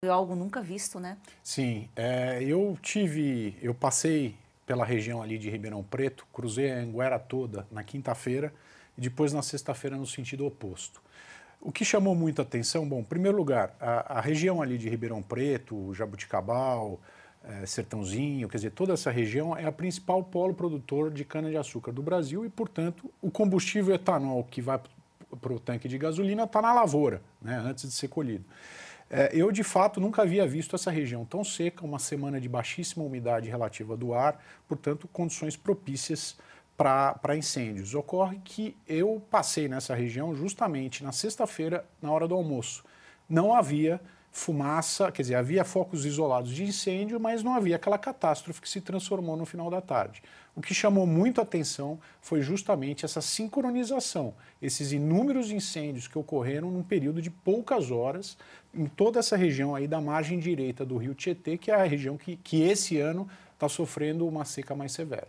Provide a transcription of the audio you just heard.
É algo nunca visto, né? Sim, é, eu tive, eu passei pela região ali de Ribeirão Preto, cruzei a Anguera toda na quinta-feira e depois na sexta-feira no sentido oposto. O que chamou muita atenção, bom, em primeiro lugar, a, a região ali de Ribeirão Preto, Jabuticabal, é, Sertãozinho, quer dizer, toda essa região é a principal polo produtor de cana-de-açúcar do Brasil e, portanto, o combustível etanol que vai para o tanque de gasolina está na lavoura, né, antes de ser colhido. É, eu, de fato, nunca havia visto essa região tão seca, uma semana de baixíssima umidade relativa do ar, portanto, condições propícias para incêndios. Ocorre que eu passei nessa região justamente na sexta-feira, na hora do almoço. Não havia fumaça, quer dizer, havia focos isolados de incêndio, mas não havia aquela catástrofe que se transformou no final da tarde. O que chamou muito a atenção foi justamente essa sincronização, esses inúmeros incêndios que ocorreram num período de poucas horas em toda essa região aí da margem direita do rio Tietê, que é a região que, que esse ano está sofrendo uma seca mais severa.